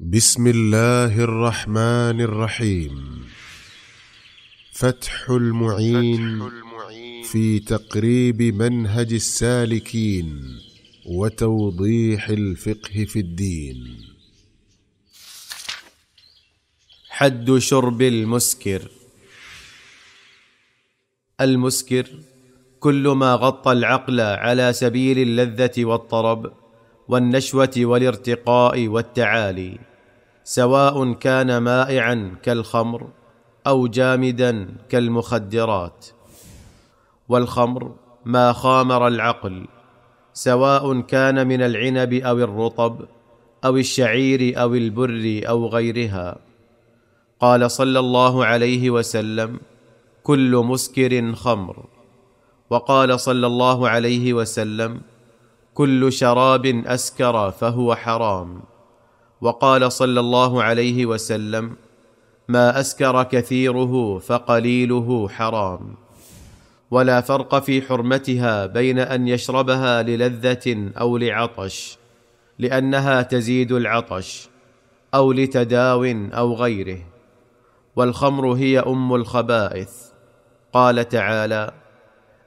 بسم الله الرحمن الرحيم فتح المعين, في تقريب منهج السالكين وتوضيح الفقه في الدين حد شرب المسكر المسكر كل ما غطى العقل على سبيل اللذه والطرب والنشوه والارتقاء والتعالي سواء كان مائعا كالخمر او جامدا كالمخدرات والخمر ما خامر العقل سواء كان من العنب او الرطب او الشعير او البر او غيرها قال صلى الله عليه وسلم كل مسكر خمر وقال صلى الله عليه وسلم كل شراب اسكر فهو حرام وقال صلى الله عليه وسلم ما اسكر كثيره فقليله حرام ولا فرق في حرمتها بين ان يشربها للذه او لعطش لانها تزيد العطش او لتداو او غيره والخمر هي ام الخبائث قال تعالى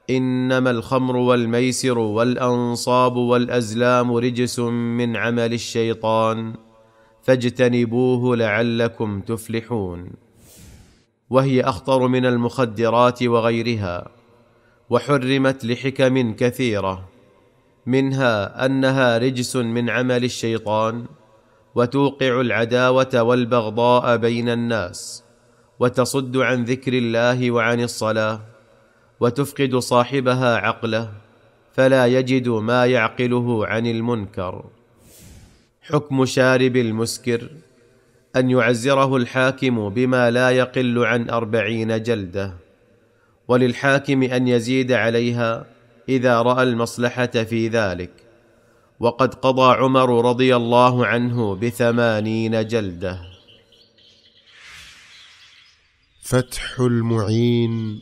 انما الخمر والميسر والانصاب والازلام رجس من عمل الشيطان فاجتنبوه لعلكم تفلحون وهي اخطر من المخدرات وغيرها وحرمت لحكم كثيره منها انها رجس من عمل الشيطان وتوقع العداوه والبغضاء بين الناس وتصد عن ذكر الله وعن الصلاه وتفقد صاحبها عقله فلا يجد ما يعقله عن المنكر حكم شارب المسكر ان يعزره الحاكم بما لا يقل عن اربعين جلده وللحاكم ان يزيد عليها اذا راى المصلحه في ذلك وقد قضى عمر رضي الله عنه بثمانين جلده فتح المعين